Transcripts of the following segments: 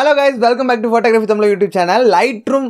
hello guys welcome back to photography Tamil YouTube channel Lightroom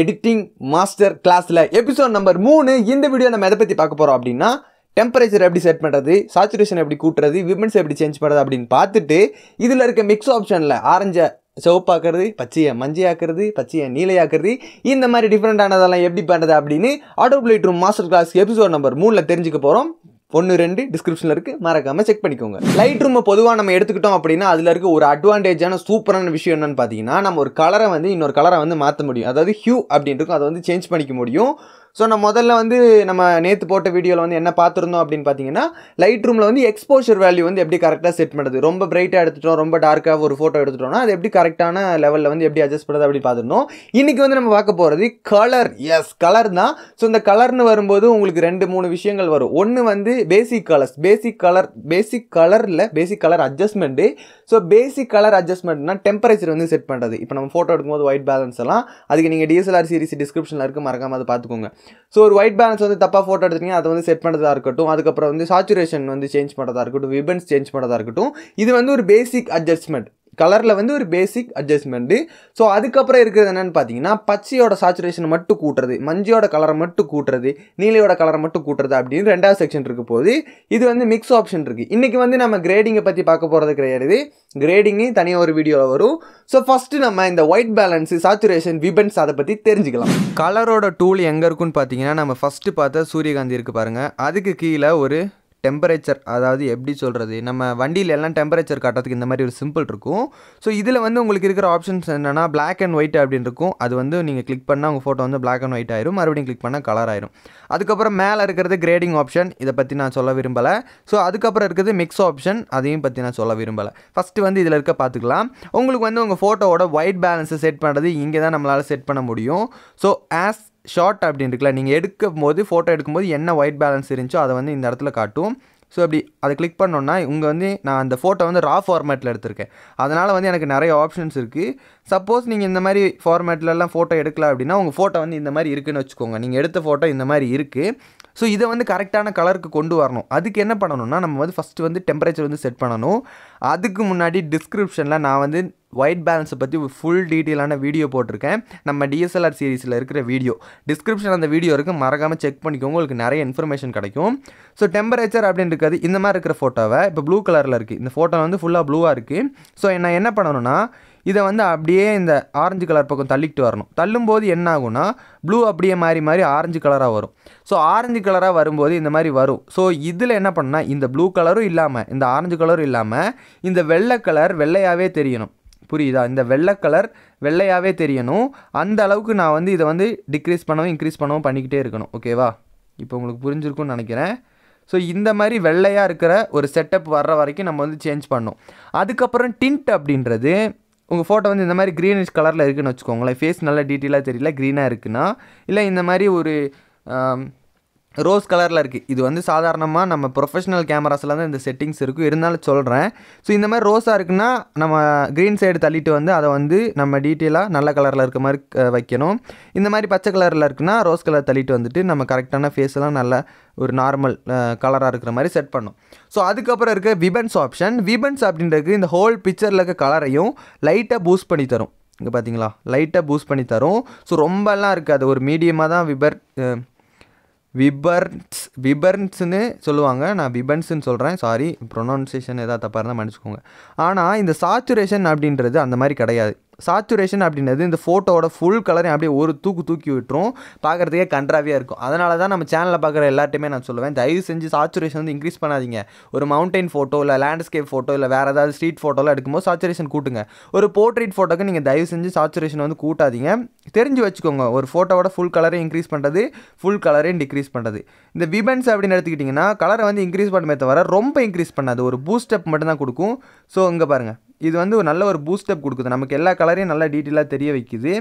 editing master கிளாஸில் episode number மூணு இந்த video நம்ம எதை பற்றி பார்க்க போகிறோம் அப்படின்னா டெம்பரேச்சர் எப்படி செட் பண்ணுறது சாச்சுரேஷன் எப்படி கூட்டுறது விமன்ஸ் எப்படி சேஞ்ச் பண்ணுறது அப்படின்னு பார்த்துட்டு இதில் இருக்க மிக்ஸ் ஆப்ஷனில் ஆரஞ்சை சிவப்பாக்குறது பச்சையை மஞ்சையாக்குறது பச்சையை நீலையாக்குறது இந்த மாதிரி டிஃப்ரெண்ட்டானதெல்லாம் எப்படி பண்ணுறது அப்படின்னு ஆட்டோ பிளேட் room master class episode number மூணில் தெரிஞ்சுக்க போகிறோம் ஒன்று ரெண்டு டிஸ்கிரிப்ஷனில் இருக்குது மறக்காமல் செக் பண்ணிக்கோங்க லைட் ரூமை பொதுவாக நம்ம எடுத்துக்கிட்டோம் அப்படின்னா அதில் இருக்க ஒரு அட்வான்டேஜான சூப்பரான விஷயம் என்னென்னு பார்த்தீங்கன்னா நம்ம ஒரு கலரை வந்து இன்னொரு கலரை வந்து மாற்ற முடியும் அதாவது ஹியூ அப்படின்னு அதை வந்து சேஞ்ச் பண்ணிக்க முடியும் ஸோ நான் முதல்ல வந்து நம்ம நேற்று போட்ட வீடியோவில் வந்து என்ன பார்த்துருந்தோம் அப்படின்னு பார்த்தீங்கன்னா லைட் ரூமில் வந்து எக்ஸ்போஷர் வேல்யூ வந்து எப்படி கரெக்டாக செட் பண்ணுறது ரொம்ப பிரைட்டாக எடுத்துட்டோம் ரொம்ப டார்க்காக ஒரு ஃபோட்டோ எடுத்துட்டோம்னா அது எப்படி கரெக்டான லெவலில் வந்து எப்படி அட்ஜஸ்ட் பண்ணுறது அப்படி பார்த்துருந்தோம் இன்றைக்கி வந்து நம்ம பார்க்க போகிறது கலர் எஸ் கலர் தான் ஸோ இந்த கலர்னு வரும்போது உங்களுக்கு ரெண்டு மூணு விஷயங்கள் வரும் ஒன்று வந்து பேசிக் கலர்ஸ் பேசிக் கலர் பேசிக் கலரில் basic colour adjustment so basic colour அட்ஜஸ்ட்மெண்ட்னா டெம்பரேச்சர் வந்து செட் பண்ணுறது இப்போ நம்ம ஃபோட்டோ எடுக்கும்போது ஒயிட் பேலன்ஸ் எல்லாம் அதுக்கு நீங்கள் டிஎஸ்எல்ஆர் சீரிஸ் டிஸ்கிரிப்ஷனில் இருக்குது மறக்காமல் அதை பார்த்துக்கோங்க ஸோ ஒரு ஒயிட் பேலன்ஸ் வந்து தப்பாக ஃபோட்டோ எடுத்துட்டீங்க அதை வந்து செட் பண்ணுறதா இருக்கட்டும் அதுக்கப்புறம் வந்து சாச்சுரேஷன் வந்து சேஞ்ச் பண்ணுறதா இருக்கட்டும் விபன்ஸ் சேஞ்ச் பண்ணுறதா இருக்கட்டும் இது வந்து ஒரு பேசிக் அட்ஜஸ்ட்மெண்ட் கலரில் வந்து ஒரு பேசிக் அட்ஜஸ்ட்மெண்ட்டு ஸோ அதுக்கப்புறம் இருக்கிறது என்னென்னு பார்த்தீங்கன்னா பச்சையோட சாச்சுரேஷன் மட்டும் கூட்டுறது மஞ்சோட கலரை மட்டும் கூட்டுறது நீலையோட கலரை மட்டும் கூட்டுறது அப்படின்னு ரெண்டாவது செக்ஷன் இருக்க போது இது வந்து மிக்ஸ் ஆப்ஷன் இருக்குது இன்றைக்கி வந்து நம்ம கிரேடிங்கை பற்றி பார்க்க போகிறது கிடையாது கிரேடிங்கு தனியாக ஒரு வீடியோவில் வரும் ஸோ ஃபஸ்ட்டு நம்ம இந்த ஒயிட் பேலன்ஸு சாச்சுரேஷன் விபன்ஸ் அதை பற்றி தெரிஞ்சுக்கலாம் கலரோட டூல் எங்கே இருக்குன்னு பார்த்தீங்கன்னா நம்ம ஃபஸ்ட்டு பார்த்தா சூரியகாந்தி இருக்குது பாருங்கள் அதுக்கு கீழே ஒரு டெம்பரேச்சர் அதாவது எப்படி சொல்கிறது நம்ம வண்டியில் எல்லாம் டெம்பரேச்சர் காட்டுறதுக்கு இந்த மாதிரி ஒரு சிம்பிள் இருக்கும் ஸோ இதில் வந்து உங்களுக்கு இருக்கிற ஆப்ஷன்ஸ் என்னென்னா பிளாக் அண்ட் ஒயிட் அப்படின்னு இருக்கும் அது வந்து நீங்கள் கிளிக் பண்ணால் உங்கள் ஃபோட்டோ வந்து பிளாக் அண்ட் ஒயிட் ஆயிரும் மறுபடியும் கிளிக் பண்ணால் கலர் ஆயிரும் அதுக்கப்புறம் மேலே இருக்கிறது கிரேடிங் ஆப்ஷன் இதை பற்றி நான் சொல்ல விரும்பலை ஸோ அதுக்கப்புறம் இருக்கிறது மிக்ஸ் ஆப்ஷன் அதையும் பற்றி நான் சொல்ல விரும்பலை ஃபஸ்ட்டு வந்து இதில் இருக்க பார்த்துக்கலாம் உங்களுக்கு வந்து உங்கள் ஃபோட்டோவோட ஒயிட் பேலன்ஸை செட் பண்ணுறது இங்கே தான் நம்மளால் செட் பண்ண முடியும் ஸோ ஆஸ் ஷார்ட் அப்படின்னு இருக்குல்ல நீங்கள் எடுக்கும் போது ஃபோட்டோ எடுக்கும்போது என்ன ஒயிட் பேலன்ஸ் இருந்துச்சோ அதை வந்து இந்த இடத்துல காட்டும் ஸோ அப்படி அதை கிளிக் பண்ணோன்னா இங்கே வந்து நான் அந்த ஃபோட்டோ வந்து ரா ஃபார்மேட்டில் எடுத்திருக்கேன் அதனால் வந்து எனக்கு நிறைய ஆப்ஷன்ஸ் இருக்குது சப்போஸ் நீங்கள் இந்த மாதிரி ஃபார்மேட்லலாம் ஃபோட்டோ எடுக்கல அப்படின்னா உங்கள் ஃபோட்டோ வந்து இந்த மாதிரி இருக்குதுன்னு வச்சுக்கோங்க நீங்கள் எடுத்த ஃபோட்டோ இந்த மாதிரி இருக்குது ஸோ இதை வந்து கரெக்டான கலருக்கு கொண்டு வரணும் அதுக்கு என்ன பண்ணணும்னா நம்ம வந்து ஃபஸ்ட்டு வந்து டெம்பரேச்சர் வந்து செட் பண்ணணும் அதுக்கு முன்னாடி டிஸ்கிரிப்ஷனில் நான் வந்து ஒயிட் பேலன்ஸை பற்றி ஒரு ஃபுல் டீட்டெயிலான வீடியோ போட்டிருக்கேன் நம்ம டிஎஸ்எல்ஆர் சீரீஸில் இருக்கிற வீடியோ டிஸ்கிரிப்ஷன் அந்த வீடியோ இருக்குது மறக்காமல் செக் பண்ணிக்கோங்க உங்களுக்கு நிறைய இன்ஃபர்மேஷன் கிடைக்கும் ஸோ டெம்பரேச்சர் அப்படின்னு இருக்காது இந்த மாதிரி இருக்கிற ஃபோட்டோவை இப்போ ப்ளூ கலரில் இருக்குது இந்த ஃபோட்டோ வந்து ஃபுல்லாக ப்ளூவாக இருக்குது ஸோ நான் என்ன பண்ணணும்னா இதை வந்து அப்படியே இந்த ஆரஞ்சு கலர் பக்கம் தள்ளிட்டு வரணும் தள்ளும்போது என்ன ஆகும்னா ப்ளூ அப்படியே மாறி மாறி ஆரஞ்சு கலராக வரும் ஸோ ஆரஞ்சு கலராக வரும்போது இந்த மாதிரி வரும் ஸோ இதில் என்ன பண்ணால் இந்த ப்ளூ கலரும் இல்லாமல் இந்த ஆரஞ்சு கலரும் இல்லாமல் இந்த வெள்ளை கலர் வெள்ளையாகவே தெரியணும் புரியுதா இந்த வெள்ளை கலர் வெள்ளையாகவே தெரியணும் அந்த அளவுக்கு நான் வந்து இதை வந்து டிக்ரீஸ் பண்ணவும் இன்க்ரீஸ் பண்ணவும் பண்ணிக்கிட்டே இருக்கணும் ஓகேவா இப்போ உங்களுக்கு புரிஞ்சிருக்கும்னு நினைக்கிறேன் ஸோ இந்த மாதிரி வெள்ளையாக இருக்கிற ஒரு செட்டப் வர்ற வரைக்கும் நம்ம வந்து சேஞ்ச் பண்ணோம் அதுக்கப்புறம் டிண்ட் அப்படின்றது உங்கள் ஃபோட்டோ வந்து இந்த மாதிரி க்ரீனிஷ் கலரில் இருக்குதுன்னு வச்சுக்கோங்களேன் ஃபேஸ் நல்லா டீட்டெயிலாக தெரியல க்ரீனாக இருக்குன்னா இல்லை இந்த மாதிரி ஒரு ரோஸ் கலரில் இருக்குது இது வந்து சாதாரணமாக நம்ம ப்ரொஃபஷனல் கேமராஸில் தான் இந்த செட்டிங்ஸ் இருக்கும் இருந்தாலும் சொல்கிறேன் ஸோ இந்த மாதிரி ரோஸாக இருக்குன்னா நம்ம க்ரீன் சைடு தள்ளிட்டு வந்து அதை வந்து நம்ம டீட்டெயிலாக நல்ல கலரில் இருக்க மாதிரி வைக்கணும் இந்த மாதிரி பச்சை கலரில் இருக்குன்னா ரோஸ் கலர் தள்ளிட்டு வந்துட்டு நம்ம கரெக்டான ஃபேஸ்லாம் நல்ல ஒரு நார்மல் கலராக இருக்கிற மாதிரி செட் பண்ணும் ஸோ அதுக்கப்புறம் இருக்க விபன்ஸ் ஆப்ஷன் விபன்ஸ் அப்படின்றது இந்த ஹோல் பிக்சரில் இருக்க கலரையும் லைட்டாக பூஸ்ட் பண்ணி தரும் இங்கே பார்த்தீங்களா லைட்டாக பூஸ்ட் பண்ணி தரும் ஸோ ரொம்பலாம் இருக்காது ஒரு மீடியமாக தான் விபர் விபர்ன்ஸ் விபர்ன்ஸ்னு சொல்லுவாங்க நான் விபன்ஸ்ன்னு சொல்கிறேன் சாரி ப்ரொனவுன்சேஷன் எதாவது தப்பாக இருந்தால் மன்னிச்சுக்கோங்க ஆனால் இந்த சாச்சுரேஷன் அப்படின்றது அந்த மாதிரி கிடையாது சாச்சுரேஷன் அப்படின்னது இந்த ஃபோட்டோவோட ஃபுல் கலரையும் அப்படியே ஒரு தூக்கு தூக்கி விட்டுரும் பார்க்குறதுக்கே கன்றாவியாக இருக்கும் அதனால தான் நம்ம சேனலில் பார்க்குற எல்லார்ட்டையுமே நான் சொல்லுவேன் தயவு செஞ்சு சாச்சுரேஷன் வந்து இன்க்ரீஸ் பண்ணாதீங்க ஒரு மவுண்டைன் ஃபோட்டோ இல்லை லேண்ட்ஸ்கேப் ஃபோட்டோ இல்லை வேறு ஏதாவது ஸ்ட்ரீட் ஃபோட்டோலாம் எடுக்கும்போது சாச்சுரேஷன் கூட்டுங்க ஒரு போர்ட்ரேட் ஃபோட்டோக்கு நீங்கள் தயவு செஞ்சு சாச்சுரேஷன் வந்து கூட்டாதீங்க தெரிஞ்சு வச்சுக்கோங்க ஒரு ஃபோட்டோவோட ஃபுல் கலரையும் இன்க்ரீஸ் பண்ணுறது ஃபுல் கலரையும் டிக்ரீஸ் பண்ணுறது இந்த விபன்ஸ் அப்படின்னு எடுத்துக்கிட்டிங்கன்னா கலரை வந்து இன்க்ரீஸ் பண்ணுமே தவிர ரொம்ப இன்க்ரீஸ் பண்ணாது ஒரு பூஸ்டப் மட்டும்தான் கொடுக்கும் ஸோ இங்கே பாருங்கள் இது வந்து ஒரு நல்ல ஒரு பூஸ்டப் கொடுக்குது நமக்கு எல்லா கலரையும் நல்லா டீட்டெயிலாக தெரிய வைக்குது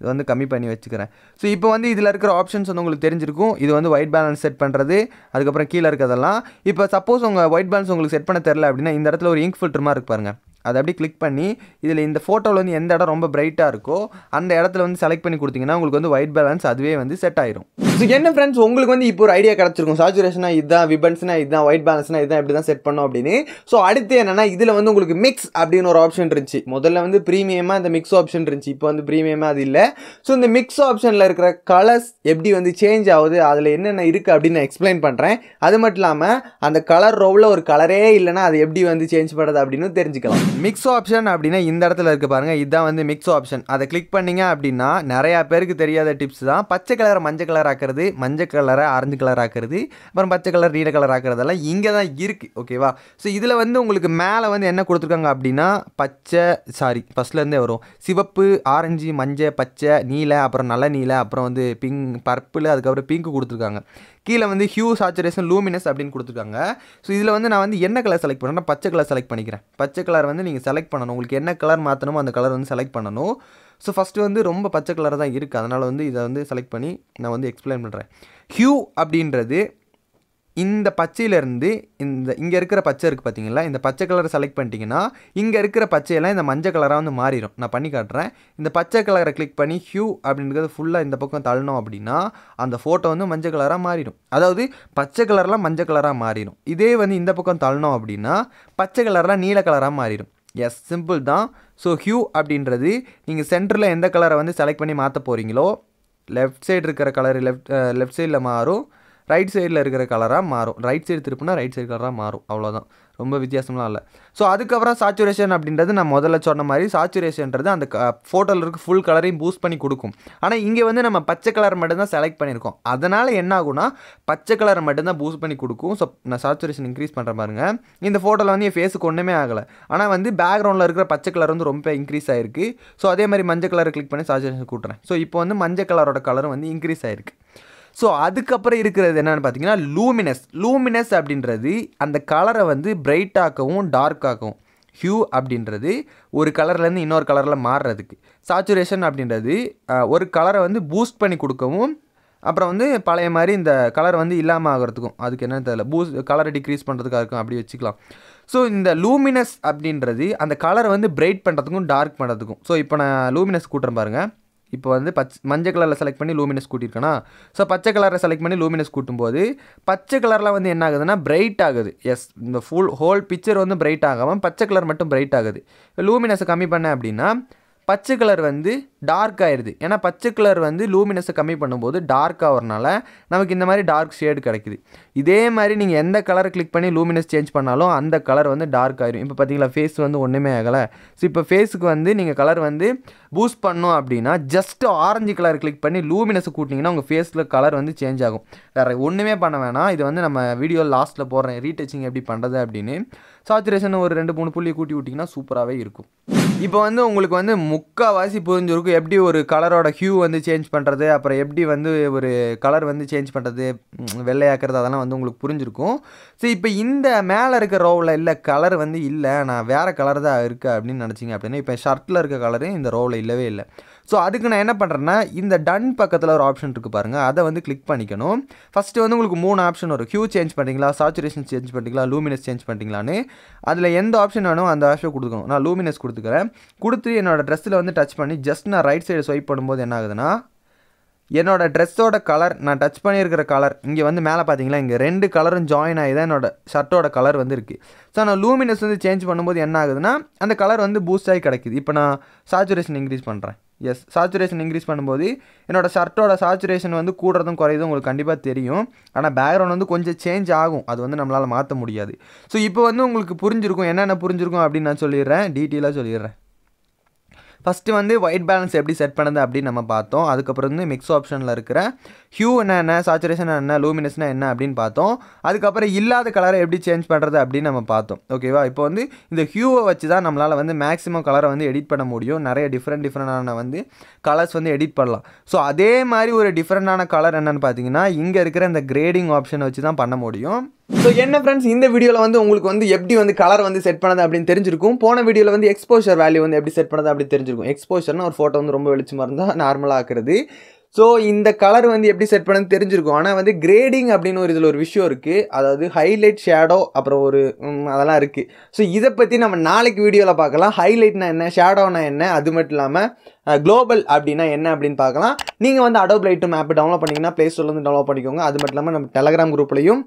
இது வந்து கம்மி பண்ணி வச்சுக்கிறேன் ஸோ இப்போ வந்து இதில் இருக்கிற ஆப்ஷன்ஸ் வந்து உங்களுக்கு தெரிஞ்சிருக்கும் இது வந்து ஒயிட் பேலன்ஸ் செட் பண்ணுறது அதுக்கப்புறம் கீழே இருக்கிறதெல்லாம் இப்போ சப்போஸ் உங்கள் ஒயிட் பேலன்ஸ் உங்களுக்கு செட் பண்ண தெரில அப்படின்னா இந்த இடத்துல ஒரு இங்க் ஃபில்டர் மாதிரி இருக்கு பாருங்கள் அதை அப்படி கிளிக் பண்ணி இதில் இந்த ஃபோட்டோவில் வந்து எந்த இடம் ரொம்ப பிரைட்டாக இருக்கோ அந்த இடத்துல வந்து செலக்ட் பண்ணி கொடுத்தீங்கன்னா உங்களுக்கு வந்து ஒயிட் பேலன்ஸ் அதுவே வந்து செட் ஆயிரும் ஸோ என்ன ஃப்ரெண்ட்ஸ் உங்களுக்கு வந்து இப்போ ஒரு ஐடியா கிடச்சிருக்கும் சாச்சுரேஷனாக இதுதான் விபன்ஸ்னா இதுதான் ஒயிட் பேலன்ஸ்னா இதுதான் இப்படி தான் செட் பண்ணோம் அப்படின்னு ஸோ அடுத்து என்னன்னா இதில் வந்து உங்களுக்கு மிக்ஸ் அப்படின்னு ஒரு ஆப்ஷன் இருந்துச்சு முதல்ல வந்து ப்ரீமியமாக இந்த மிக்ஸ் ஆப்ஷன் இருந்துச்சு இப்போ வந்து ப்ரீமியமாக அது இல்லை ஸோ இந்த மிக்ஸ் ஆப்ஷனில் இருக்கிற கலர்ஸ் எப்படி வந்து சேஞ்ச் ஆகுது அதில் என்னென்ன இருக்குது அப்படின்னு நான் எக்ஸ்பிளைன் பண்ணுறேன் அது மட்டும் இல்லாமல் அந்த கலர் ரோவில் ஒரு கலரே இல்லைனா அது எப்படி வந்து சேஞ்ச் பண்ணுறது அப்படின்னு தெரிஞ்சுக்கலாம் மிக்ஸ் ஆப்ஷன் அப்படின்னா இந்த இடத்துல இருக்குது பாருங்கள் இதுதான் வந்து மிக்ஸ் ஆப்ஷன் அதை கிளிக் பண்ணிங்க அப்படின்னா நிறையா பேருக்கு தெரியாத டிப்ஸ் தான் பச்சை கலர் மஞ்சள் கலர் ஆக்கிறது ஆக்குறது மஞ்சள் கலரை ஆரஞ்சு கலர் ஆக்குறது அப்புறம் பச்சை கலர் நீல கலர் ஆக்குறதெல்லாம் இங்கே தான் இருக்குது ஓகேவா ஸோ இதில் வந்து உங்களுக்கு மேலே வந்து என்ன கொடுத்துருக்காங்க அப்படின்னா பச்சை சாரி ஃபஸ்ட்லேருந்தே வரும் சிவப்பு ஆரஞ்சு மஞ்சள் பச்சை நீல அப்புறம் நல்ல நீல அப்புறம் வந்து பிங்க் பர்பிள் அதுக்கப்புறம் பிங்க் கொடுத்துருக்காங்க கீழே வந்து ஹியூ சாச்சுரேஷன் லூமினஸ் அப்படின்னு கொடுத்துருக்காங்க ஸோ இதில் வந்து நான் வந்து என்ன கலர் செலக்ட் பண்ணுறேன்னா பச்சை கலர் செலக்ட் பண்ணிக்கிறேன் பச்சை கலர் வந்து நீங்கள் செலக்ட் பண்ணணும் உங்களுக்கு என்ன கலர் மாற்றணுமோ அந்த கலர் வந்து செலக்ட் பண்ணணும் ஸோ ஃபஸ்ட்டு வந்து ரொம்ப பச்சை கலராக தான் இருக்குது அதனால் வந்து இதை வந்து செலக்ட் பண்ணி நான் வந்து எக்ஸ்பிளைன் பண்ணுறேன் ஹியூ அப்படின்றது இந்த பச்சையிலேருந்து இந்த இங்கே இருக்கிற பச்சை இருக்குது பார்த்தீங்களா இந்த பச்சை கலரை செலக்ட் பண்ணிட்டீங்கன்னா இங்கே இருக்கிற பச்சையெல்லாம் இந்த மஞ்சள் கலராக வந்து மாறிடும் நான் பண்ணி காட்டுறேன் இந்த பச்சை கலரை கிளிக் பண்ணி ஹியூ அப்படின்றது ஃபுல்லாக இந்த பக்கம் தள்ளணும் அப்படின்னா அந்த ஃபோட்டோ வந்து மஞ்சள் கலராக மாறிடும் அதாவது பச்சை கலர்லாம் மஞ்சள் கலராக மாறிடும் இதே வந்து இந்த பக்கம் தள்ளணும் அப்படின்னா பச்சை கலர்லாம் நீல கலராக மாறிடும் எஸ் சிம்பிள் தான் ஸோ ஹியூ அப்படின்றது நீங்கள் சென்டரில் எந்த கலரை வந்து செலக்ட் பண்ணி மாற்ற போகிறீங்களோ லெஃப்ட் சைடு இருக்கிற கலர் லெஃப்ட் லெஃப்ட் சைடில் மாறும் ரைட் சைடில் இருக்கிற கலராக மாறும் ரைட் சைடு திருப்பினா ரைட் சைடு கலராக மாறும் அவ்வளோதான் ரொம்ப வித்தியாசம்லாம் இல்லை ஸோ அதுக்கப்புறம் சாச்சுரேஷன் அப்படின்றது நான் முதல்ல சொன்ன மாதிரி சாச்சுரேஷன்றது அந்த ஃபோட்டோவில் இருக்க ஃபுல் கலரையும் பூஸ்ட் பண்ணி கொடுக்கும் ஆனால் இங்கே வந்து நம்ம பச்சை கலர் மட்டும்தான் செலக்ட் பண்ணியிருக்கோம் அதனால் என்ன ஆகும்னா பச்சை கலர் மட்டும்தான் பூஸ்ட் பண்ணி கொடுக்கும் ஸோ நான் சாச்சுரேஷன் இன்க்ரீஸ் பண்ணுற பாருங்க இந்த ஃபோட்டோவில் வந்து என் ஃபேஸுக்கு ஒன்றுமே ஆகலை ஆனால் வந்து பேக்ரவுண்டில் இருக்கிற பச்சை கலர் வந்து ரொம்ப இன்க்ரீஸ் ஆகிருக்கு ஸோ அதே மாதிரி மஞ்சள் கலர் கிளிக் பண்ணி சாச்சுரேஷன் கூட்டுறேன் ஸோ இப்போ வந்து மஞ்சள் கலரோட கலர் வந்து இன்க்ரீஸ் ஆகிருக்கு ஸோ அதுக்கப்புறம் இருக்கிறது என்னென்னு பார்த்தீங்கன்னா லூமினஸ் லூமினஸ் அப்படின்றது அந்த கலரை வந்து பிரைட்டாகவும் டார்க்காகவும் ஹியூ அப்படின்றது ஒரு கலர்லேருந்து இன்னொரு கலரில் மாறுறதுக்கு சாச்சுரேஷன் அப்படின்றது ஒரு கலரை வந்து பூஸ்ட் பண்ணி கொடுக்கவும் அப்புறம் வந்து பழைய மாதிரி இந்த கலர் வந்து இல்லாமல் ஆகிறதுக்கும் அதுக்கு என்னென்னு தெரியல பூஸ் கலரை டிக்ரீஸ் பண்ணுறதுக்காக இருக்கும் அப்படி வச்சுக்கலாம் ஸோ இந்த லூமினஸ் அப்படின்றது அந்த கலரை வந்து பிரைட் பண்ணுறதுக்கும் டார்க் பண்ணுறதுக்கும் ஸோ இப்போ நான் லூமினஸ் கூட்டுறேன் பாருங்கள் இப்போ வந்து பச் மஞ்சள் கலரில் செலக்ட் பண்ணி லூமினஸ் கூட்டியிருக்கேன்னா ஸோ பச்சை கலரை செலக்ட் பண்ணி லூமினஸ் கூட்டும்போது பச்சை கலரில் வந்து என்ன ஆகுதுன்னா பிரைட் ஆகுது எஸ் இந்த ஃபுல் ஹோல் பிக்சர் வந்து பிரைட் ஆகாமல் பச்சை கலர் மட்டும் பிரைட் ஆகுது லூமினஸை கம்மி பண்ணேன் அப்படின்னா பச்சை கலர் வந்து டார்க் ஆயிடுது ஏன்னா பச்சை கலர் வந்து லூமினஸை கம்மி பண்ணும்போது டார்க் ஆகிறனால நமக்கு இந்த மாதிரி டார்க் ஷேடு கிடைக்குது இதே மாதிரி நீங்கள் எந்த கலரை கிளிக் பண்ணி லூமினஸ் சேஞ்ச் பண்ணாலும் அந்த கலர் வந்து டார்க் ஆயிரும் இப்போ பார்த்தீங்களா ஃபேஸ் வந்து ஒன்றுமே ஆகலை ஸோ இப்போ ஃபேஸுக்கு வந்து நீங்கள் கலர் வந்து பூஸ்ட் பண்ணோம் அப்படின்னா ஜஸ்ட்டு ஆரஞ்சு கலர் கிளிக் பண்ணி லூமினஸை கூட்டிங்கன்னா உங்கள் ஃபேஸில் கலர் வந்து சேஞ்ச் ஆகும் வேறு ஒன்றுமே பண்ண வேணாம் இது வந்து நம்ம வீடியோ லாஸ்ட்டில் போடுறேன் ரீடச்சிங் எப்படி பண்ணுறது அப்படின்னு சாச்சுரேஷன் ஒரு ரெண்டு மூணு புள்ளி கூட்டி விட்டிங்கன்னா சூப்பராகவே இருக்கும் இப்போ வந்து உங்களுக்கு வந்து முக்கால்வாசி புரிஞ்சிருக்கும் எப்படி ஒரு கலரோட ஹியூ வந்து சேஞ்ச் பண்ணுறது அப்புறம் எப்படி வந்து ஒரு கலர் வந்து சேஞ்ச் பண்ணுறது வெள்ளையாக்குறது அதெல்லாம் வந்து உங்களுக்கு புரிஞ்சிருக்கும் ஸோ இப்போ இந்த மேலே இருக்க ரோவில் இல்லை கலர் வந்து இல்லை நான் வேறு கலர் தான் இருக்குது அப்படின்னு நினச்சிங்க அப்படின்னா இப்போ ஷர்ட்டில் இருக்க கலரு இந்த ரோவில் இல்லவே இல்லை ஸோ அதுக்கு நான் என்ன பண்ணுறேன்னா இந்த டன் பக்கத்தில் ஒரு ஆப்ஷன் இருக்குது பாருங்கள் அதை வந்து கிளிக் பண்ணிக்கணும் ஃபஸ்ட்டு வந்து உங்களுக்கு மூணு ஆப்ஷன் வரும் ஹியூ சேஞ்ச் பண்ணுறீங்களா சாச்சுரேஷன் சேஞ்ச் பண்ணுறீங்களா லூமினஸ் சேஞ்ச் பண்ணுறீங்களான்னு அதில் எந்த ஆப்ஷன் வேணும் அந்த ஆப்ஷன் கொடுக்கணும் நான் லூமினஸ் கொடுத்துக்கிறேன் கொடுத்து என்னோடய ட்ரெஸ்ஸில் வந்து டச் பண்ணி ஜஸ்ட் நான் ரைட் சைடு ஸ்வைப் பண்ணும்போது என்ன ஆகுதுன்னா என்னோடய ட்ரெஸ்ஸோட கலர் நான் டச் பண்ணியிருக்கிற கலர் இங்கே வந்து மேலே பார்த்தீங்களா இங்கே ரெண்டு கலரும் ஜாயின் ஆகி தான் என்னோட ஷர்ட்டோட கலர் வந்து இருக்குது ஸோ நான் லூமினஸ் வந்து சேஞ்ச் பண்ணும்போது என்ன ஆகுதுன்னா அந்த கலர் வந்து பூஸ்ட் ஆகி கிடைக்குது இப்போ நான் சாச்சுரேஷன் இன்க்ரீஸ் பண்ணுறேன் எஸ் சாச்சுரேஷன் இன்க்ரீஸ் பண்ணும்போது என்னோடய ஷர்ட்டோட சாச்சுரேஷன் வந்து கூடுறதும் குறையதும் உங்களுக்கு கண்டிப்பாக தெரியும் ஆனால் பேக்ரவுண்ட் வந்து கொஞ்சம் சேஞ்ச் ஆகும் அது வந்து நம்மளால் மாற்ற முடியாது ஸோ இப்போ வந்து உங்களுக்கு புரிஞ்சிருக்கும் என்னென்ன புரிஞ்சிருக்கும் அப்படின்னு நான் சொல்லிடுறேன் டீட்டெயிலாக சொல்லிடுறேன் ஃபஸ்ட்டு வந்து ஒயிட் பேலன்ஸ் எப்படி செட் பண்ணுது அப்படின்னு நம்ம பார்த்தோம் அதுக்கப்புறம் வந்து மிக்ஸ் ஆப்ஷனில் இருக்கிற ஹியூ என்ன என்ன சாச்சுரேஷன் என்ன லூமினஸ்னா என்ன அப்படின்னு பார்த்தோம் அதுக்கப்புறம் இல்லாத கலரை எப்படி சேஞ்ச் பண்ணுறது அப்படின்னு நம்ம பார்த்தோம் ஓகேவா இப்போ வந்து இந்த ஹியூவை வச்சு தான் நம்மளால் வந்து மேக்ஸிமம் கலரை வந்து எடிட் பண்ண முடியும் நிறைய டிஃப்ரெண்ட் டிஃப்ரெண்டான வந்து கலர்ஸ் வந்து எடிட் பண்ணலாம் ஸோ அதே மாதிரி ஒரு டிஃப்ரெண்டான கலர் என்னென்னு பார்த்தீங்கன்னா இங்கே இருக்கிற இந்த கிரேடிங் ஆப்ஷனை வச்சு தான் பண்ண முடியும் ஸோ என்ன ஃப்ரெண்ட்ஸ் இந்த வீடியோவில் வந்து உங்களுக்கு வந்து எப்படி வந்து கலர் வந்து செட் பண்ணது அப்படின்னு தெரிஞ்சிருக்கும் போன வீடியோவில் வந்து எக்ஸ்போஷர் வேல்யூ வந்து எப்படி செட் பண்ணது அப்படின்னு தெரிஞ்சிருக்கும் எக்ஸ்போஷர்னா ஒரு ஃபோட்டோ வந்து ரொம்ப வெளிச்சமாக இருந்தால் நார்மலாக ஆக்குறது ஸோ இந்த கலர் வந்து எப்படி செட் பண்ணது தெரிஞ்சிருக்கும் ஆனால் வந்து கிரேடிங் அப்படின்னு ஒரு இதில் ஒரு விஷயம் இருக்குது அதாவது ஹைலைட் ஷேடோ அப்புறம் ஒரு அதெல்லாம் இருக்குது ஸோ இதை பற்றி நம்ம நாளைக்கு வீடியோவில் பார்க்கலாம் ஹைலைட்னா என்ன ஷேடோனா என்ன அது மட்டும் இல்லாமல் குளோபல் அப்படின்னா என்ன அப்படின்னு பார்க்கலாம் நீங்கள் வந்து அடோப் லைட்டும் ஆப் டவுன்லோட் பண்ணிங்கன்னா ப்ளே ஸ்டோர்லேருந்து டவுன்லோட் பண்ணிக்கோங்க அது மட்டும் இல்லாமல் நம்ம டெலகிராம் குரூப்லையும்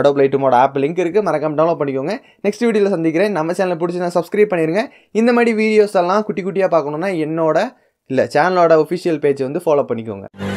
அடோப் மோட ஆப் லிங்க் இருக்குது மறக்காம டவுன்லோட் பண்ணிக்கோங்க நெக்ஸ்ட் வீடியோவில் சந்திக்கிறேன் நம்ம சேனலை பிடிச்சி நான் சப்ஸ்கிரைப் பண்ணிடுங்க இந்த மாதிரி வீடியோஸ் எல்லாம் குட்டி குட்டியாக பார்க்கணுன்னா என்னோட இல்லை சேனலோட ஒஃபிஷியல் பேஜ் வந்து ஃபாலோ பண்ணிக்கோங்க